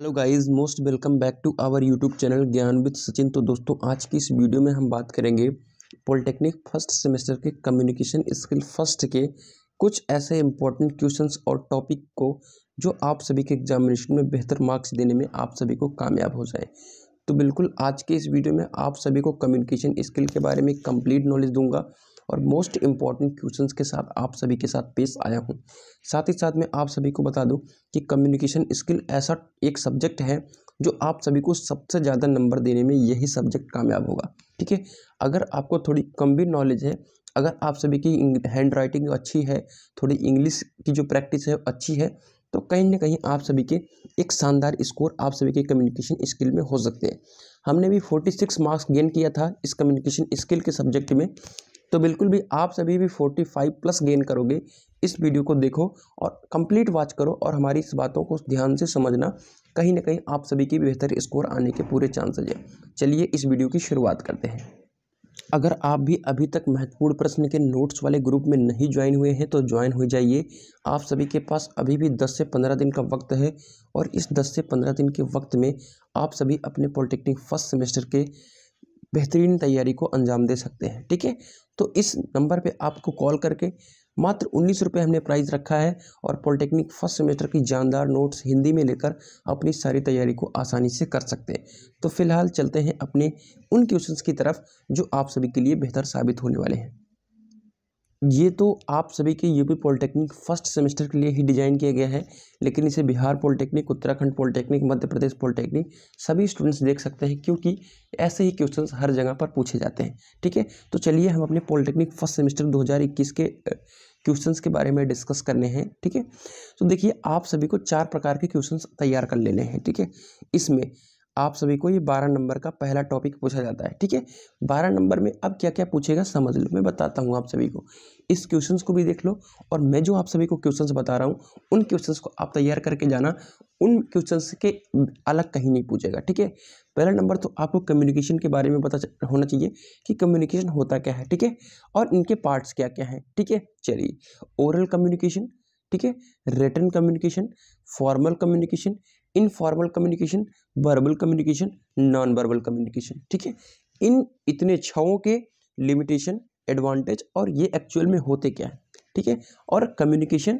hello guys most welcome back to our YouTube channel Gyan with Sachin तो दोस्तों आज की इस वीडियो में हम बात करेंगे पॉलिटेक्निक फर्स्ट सेमेस्टर के कम्युनिकेशन स्किल फर्स्ट के कुछ ऐसे इंपॉर्टेंट क्वेश्चंस और टॉपिक को जो आप सभी के एग्जामिनेशन में बेहतर मार्क्स देने में आप सभी को कामयाब हो जाए तो बिल्कुल आज के इस वीडियो में आप सभी को कम्युनिकेशन स्किल के बारे में कम्प्लीट नॉलेज दूंगा और मोस्ट इंपॉर्टेंट क्वेश्चंस के साथ आप सभी के साथ पेश आया हूँ साथ ही साथ मैं आप सभी को बता दूँ कि कम्युनिकेशन स्किल ऐसा एक सब्जेक्ट है जो आप सभी को सबसे ज़्यादा नंबर देने में यही सब्जेक्ट कामयाब होगा ठीक है अगर आपको थोड़ी कम भी नॉलेज है अगर आप सभी की हैंड राइटिंग अच्छी है थोड़ी इंग्लिश की जो प्रैक्टिस है अच्छी है तो कहीं ना कहीं आप सभी के एक शानदार स्कोर आप सभी के कम्युनिकेशन स्किल में हो सकते हैं हमने भी 46 मार्क्स गेन किया था इस कम्युनिकेशन स्किल के सब्जेक्ट में तो बिल्कुल भी आप सभी भी 45 प्लस गेन करोगे इस वीडियो को देखो और कंप्लीट वॉच करो और हमारी इस बातों को ध्यान से समझना कहीं ना कहीं आप सभी की बेहतर स्कोर आने के पूरे चांसेज हैं चलिए इस वीडियो की शुरुआत करते हैं अगर आप भी अभी तक महत्वपूर्ण प्रश्न के नोट्स वाले ग्रुप में नहीं ज्वाइन हुए हैं तो ज्वाइन हो जाइए आप सभी के पास अभी भी 10 से 15 दिन का वक्त है और इस 10 से 15 दिन के वक्त में आप सभी अपने पॉलिटेक्निक फर्स्ट सेमेस्टर के बेहतरीन तैयारी को अंजाम दे सकते हैं ठीक है तो इस नंबर पे आपको कॉल करके मात्र उन्नीस रुपये हमने प्राइस रखा है और पॉलिटेक्निक फर्स्ट सेमेस्टर की जानदार नोट्स हिंदी में लेकर अपनी सारी तैयारी को आसानी से कर सकते हैं तो फिलहाल चलते हैं अपने उन क्वेश्चंस की तरफ जो आप सभी के लिए बेहतर साबित होने वाले हैं ये तो आप सभी के यूपी पॉलिटेक्निक फर्स्ट सेमेस्टर के लिए ही डिज़ाइन किया गया है लेकिन इसे Bihar polytechnic Uttarakhand polytechnic Madhya Pradesh polytechnic सभी स्टूडेंट्स देख सकते हैं क्योंकि ऐसे ही क्वेश्चंस हर जगह पर पूछे जाते हैं ठीक है तो चलिए हम अपने पॉलिटेक्निक फर्स्ट सेमेस्टर दो के क्वेश्चन के बारे में डिस्कस करने हैं ठीक है तो देखिए आप सभी को चार प्रकार के क्वेश्चन तैयार कर लेने हैं ठीक है इसमें आप सभी को ये बारह नंबर का पहला टॉपिक पूछा जाता है ठीक है बारह नंबर में अब क्या क्या पूछेगा समझ लो मैं बताता हूँ आप सभी को इस क्वेश्चंस को भी देख लो और मैं जो आप सभी को क्वेश्चंस बता रहा हूँ उन क्वेश्चंस को आप तैयार करके जाना उन क्वेश्चंस के अलग कहीं नहीं पूछेगा ठीक है पहला नंबर तो आपको कम्युनिकेशन के बारे में पता होना चाहिए कि कम्युनिकेशन होता क्या है ठीक है और इनके पार्ट्स क्या क्या हैं ठीक है चलिए ओरल कम्युनिकेशन ठीक है written communication formal communication informal communication verbal communication non verbal communication ठीक है इन इतने छओं के लिमिटेशन एडवांटेज और ये एक्चुअल में होते क्या है ठीक है और communication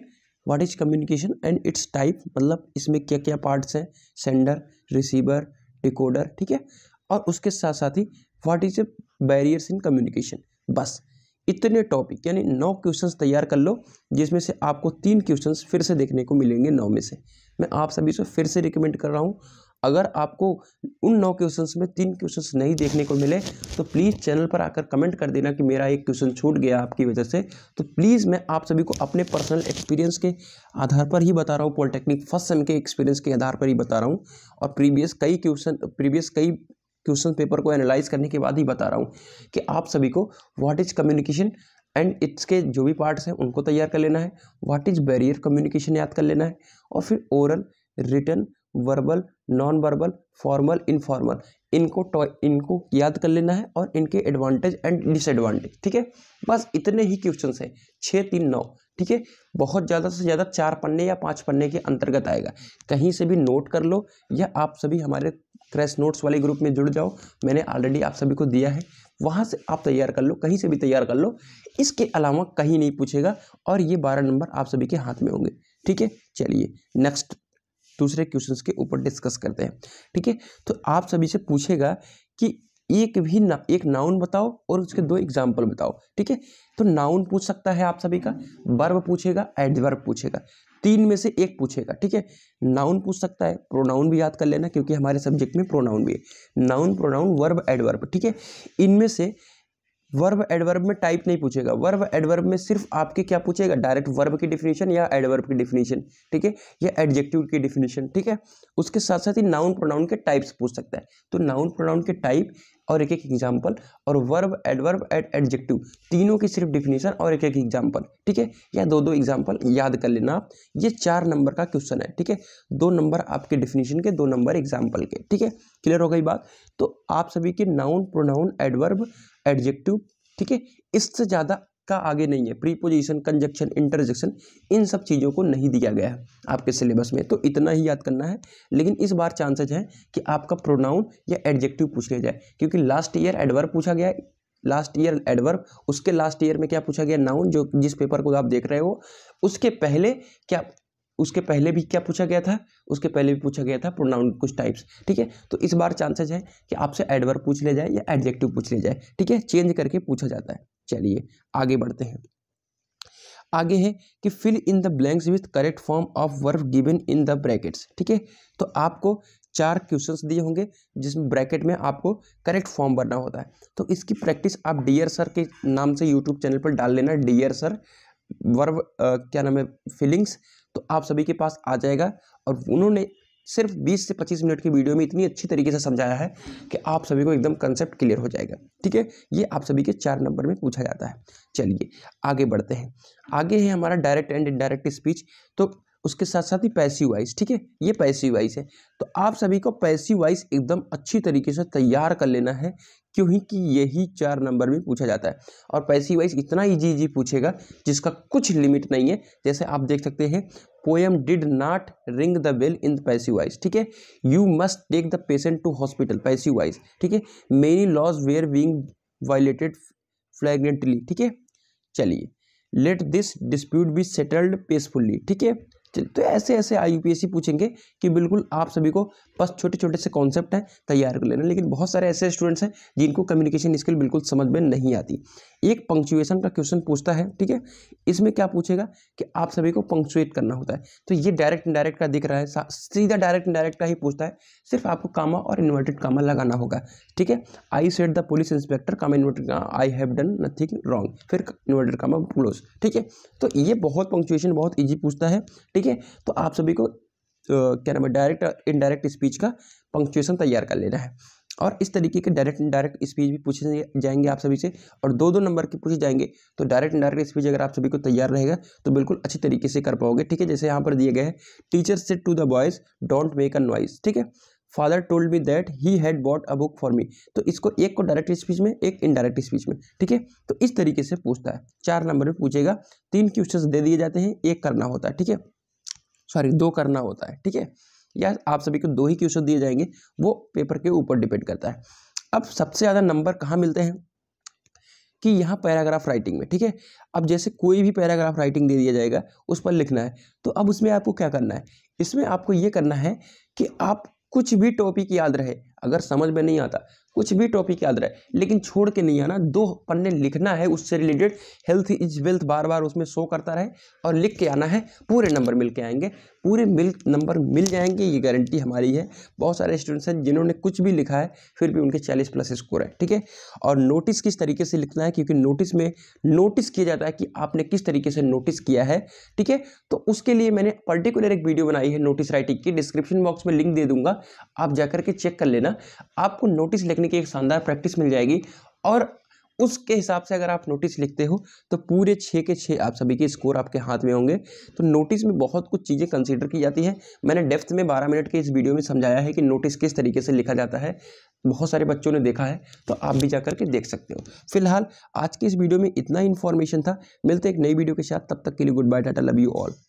what is communication and its type मतलब इसमें क्या क्या पार्ट्स हैं सेंडर रिसीवर डिकोडर ठीक है और उसके साथ साथ ही what is a barriers in communication बस इतने टॉपिक यानी नौ क्वेश्चंस तैयार कर लो जिसमें से आपको तीन क्वेश्चंस फिर से देखने को मिलेंगे नौ में से मैं आप सभी से फिर से रिकमेंड कर रहा हूँ अगर आपको उन नौ क्वेश्चंस में तीन क्वेश्चंस नहीं देखने को मिले तो प्लीज़ चैनल पर आकर कमेंट कर देना कि मेरा एक क्वेश्चन छूट गया आपकी वजह से तो प्लीज़ मैं आप सभी को अपने पर्सनल एक्सपीरियंस के आधार पर ही बता रहा हूँ पॉलिटेक्निक फर्स्ट सेम के एक्सपीरियंस के आधार पर ही बता रहा हूँ और प्रीवियस कई क्वेश्चन प्रीवियस कई क्वेश्चन पेपर को एनालाइज करने के बाद ही बता रहा हूँ कि आप सभी को what is communication and its के जो भी पार्ट्स हैं उनको तैयार कर लेना है व्हाट इज़ बैरियर कम्युनिकेशन याद कर लेना है और फिर oral written verbal non verbal formal informal इनको इनको याद कर लेना है और इनके एडवांटेज एंड डिसएडवांटेज ठीक है बस इतने ही क्वेश्चन हैं छः तीन नौ ठीक है बहुत ज़्यादा से ज़्यादा चार पन्ने या पाँच पन्ने के अंतर्गत आएगा कहीं से भी नोट कर लो या आप सभी हमारे क्रैश नोट्स वाले ग्रुप में जुड़ जाओ मैंने ऑलरेडी आप सभी को दिया है वहाँ से आप तैयार कर लो कहीं से भी तैयार कर लो इसके अलावा कहीं नहीं पूछेगा और ये बारह नंबर आप सभी के हाथ में होंगे ठीक है चलिए नेक्स्ट दूसरे क्वेश्चंस के ऊपर डिस्कस करते हैं ठीक है तो आप सभी से पूछेगा कि एक भी ना एक नाउन बताओ और उसके दो एग्जाम्पल बताओ ठीक है तो नाउन पूछ सकता है आप सभी का वर्ब पूछेगा एडवर्ब पूछेगा तीन में से एक पूछेगा ठीक है नाउन पूछ सकता है प्रोनाउन भी याद कर लेना क्योंकि हमारे सब्जेक्ट में प्रोनाउन भी है नाउन प्रोनाउन वर्ब एडवर्ब ठीक है इनमें से वर्ब एडवर्ब में टाइप नहीं पूछेगा वर्ब एडवर्ब में सिर्फ आपके क्या पूछेगा डायरेक्ट वर्ब की डिफिनीशन या एडवर्ब की डिफिनीशन ठीक है या एडजेक्टिव की डिफिनीशन ठीक है उसके साथ साथ ही नाउन प्रोनाउन के टाइप्स पूछ सकता है तो नाउन प्रोनाउन के टाइप और एक एक एग्जाम्पल और वर्ब एडवर्ब एड एडजेक्टिव तीनों की सिर्फ डिफिनेशन और एक एक एग्जाम्पल ठीक है या दो दो एग्जाम्पल याद कर लेना आप ये चार नंबर का क्वेश्चन है ठीक है दो नंबर आपके डिफिनेशन के दो नंबर एग्जाम्पल के ठीक है क्लियर हो गई बात तो आप सभी के नाउन प्रोनाउन एडवर्ब एडजेक्टिव ठीक है इससे ज़्यादा का आगे नहीं है प्रीपोजिशन कंजक्शन इंटरजेक्शन इन सब चीज़ों को नहीं दिया गया है आपके सिलेबस में तो इतना ही याद करना है लेकिन इस बार चांसेज हैं कि आपका प्रोनाउन या एडजेक्टिव पूछ लिया जाए क्योंकि लास्ट ईयर एडवर्ब पूछा गया है लास्ट ईयर एडवर्ब उसके लास्ट ईयर में क्या पूछा गया नाउन जो जिस पेपर को आप देख रहे हो उसके पहले क्या उसके पहले भी क्या पूछा गया था उसके पहले भी पूछा गया था प्रोनाउन कुछ टाइप्स ठीक है तो इस बार चांसेज है कि आपसे एडवर्ब पूछ लिया जाए या एडजेक्टिव पूछ लिया जाए ठीक है चेंज करके पूछा जाता है चलिए आगे बढ़ते हैं आगे है कि fill in the blanks with correct form of verb given in the brackets ठीक है तो आपको चार क्वेश्चंस दिए होंगे जिसमें ब्रैकेट में आपको करेक्ट फॉर्म भरना होता है तो इसकी प्रैक्टिस आप डियर सर के नाम से यूट्यूब चैनल पर डाल लेना डियर सर वर्ब क्या नाम है फीलिंग्स तो आप सभी के पास आ जाएगा और उन्होंने सिर्फ 20 से 25 मिनट की वीडियो में इतनी अच्छी तरीके से समझाया है कि आप सभी को एकदम कंसेप्ट क्लियर हो जाएगा ठीक है ये आप सभी के चार नंबर में पूछा जाता है चलिए आगे बढ़ते हैं आगे है हमारा डायरेक्ट एंड इनडायरेक्ट स्पीच तो उसके साथ साथ ही पैसिव वाइज ठीक है ये पैसिव वाइज है तो आप सभी को पैसिव वाइज एकदम अच्छी तरीके से तैयार कर लेना है क्योंकि यही चार नंबर में पूछा जाता है और पैसिव वाइज इतना इजी इजी पूछेगा जिसका कुछ लिमिट नहीं है जैसे आप देख सकते हैं poem did not ring the bell in the passive voice ठीक है you must take the patient to hospital passive voice ठीक है many laws were being violated flagrantly ठीक है चलिए let this dispute be settled peacefully ठीक है तो, तो ऐसे ऐसे आई सी पूछेंगे कि बिल्कुल आप सभी को बस छोटे छोटे से कॉन्सेप्ट हैं तैयार कर लेना लेकिन बहुत सारे ऐसे स्टूडेंट्स हैं जिनको कम्युनिकेशन स्किल बिल्कुल समझ में नहीं आती एक पंक्चुएशन का क्वेश्चन पूछता है ठीक है इसमें क्या पूछेगा कि आप सभी को पंक्चुएट करना होता है तो ये डायरेक्ट इंडायरेक्ट का दिख रहा है सीधा डायरेक्ट इंडायरेक्ट का ही पूछता है सिर्फ आपको कामा और इन्वर्टेड कामा लगाना होगा ठीक है I said the police inspector comma inverted I have done nothing wrong फिर इन्वर्टेड कामा क्लोज ठीक है तो ये बहुत पंक्चुएशन बहुत ईजी पूछता है ठीक ठीक है तो आप सभी को क्या नाम है डायरेक्ट इनडायरेक्ट स्पीच का पंक्चुएशन तैयार कर लेना है और इस तरीके के डायरेक्ट डायरेक्ट स्पीच भी पूछे जाएंगे आप सभी से और दो दो नंबर के पूछे जाएंगे तो डायरेक्ट इनडायरेक्ट स्पीच अगर आप सभी को तैयार रहेगा तो बिल्कुल अच्छी तरीके से कर पाओगे ठीक है जैसे यहाँ पर दिए गए हैं टीचर से to the boys don't make a noise ठीक है father told me that he had bought a book for me तो इसको एक को डायरेक्ट स्पीच में एक इनडायरेक्ट स्पीच में ठीक है तो इस तरीके से पूछता है चार नंबर में पूछेगा तीन क्वेश्चन दे दिए जाते हैं एक करना होता है ठीक है सॉरी दो करना होता है ठीक है या आप सभी को दो ही क्वेश्चन दिए जाएंगे वो पेपर के ऊपर डिपेंड करता है अब सबसे ज़्यादा नंबर कहाँ मिलते हैं कि यहाँ पैराग्राफ राइटिंग में ठीक है अब जैसे कोई भी पैराग्राफ राइटिंग दे दिया जाएगा उस पर लिखना है तो अब उसमें आपको क्या करना है इसमें आपको ये करना है कि आप कुछ भी टॉपिक याद रहे अगर समझ में नहीं आता कुछ भी टॉपिक याद रहे लेकिन छोड़ के नहीं आना दो पन्ने लिखना है उससे रिलेटेड हेल्थ इज वेल्थ बार बार उसमें शो करता रहे और लिख के आना है पूरे नंबर मिल के आएंगे पूरे मिल नंबर मिल जाएंगे ये गारंटी हमारी है बहुत सारे स्टूडेंट्स हैं जिन्होंने कुछ भी लिखा है फिर भी उनके चालीस प्लस स्कोर है ठीक है और नोटिस किस तरीके से लिखना है क्योंकि नोटिस में नोटिस किया जाता है कि आपने किस तरीके से नोटिस किया है ठीक है तो उसके लिए मैंने पर्टिकुलर एक वीडियो बनाई है नोटिस राइटिंग की डिस्क्रिप्शन बॉक्स में लिंक दे दूंगा आप जाकर के चेक कर लेना आपको नोटिस लिखना लिखने की एक शानदार प्रैक्टिस मिल जाएगी और उसके हिसाब से अगर आप नोटिस लिखते हो तो पूरे छः के छः आप सभी के स्कोर आपके हाथ में होंगे तो नोटिस में बहुत कुछ चीज़ें कंसीडर की जाती हैं मैंने डेफ्थ में 12 मिनट के इस वीडियो में समझाया है कि नोटिस किस तरीके से लिखा जाता है बहुत सारे बच्चों ने देखा है तो आप भी जाकर के देख सकते हो फिलहाल आज की इस वीडियो में इतना इन्फॉर्मेशन था मिलते एक नई वीडियो के साथ तब तक के लिए good bye tata love you all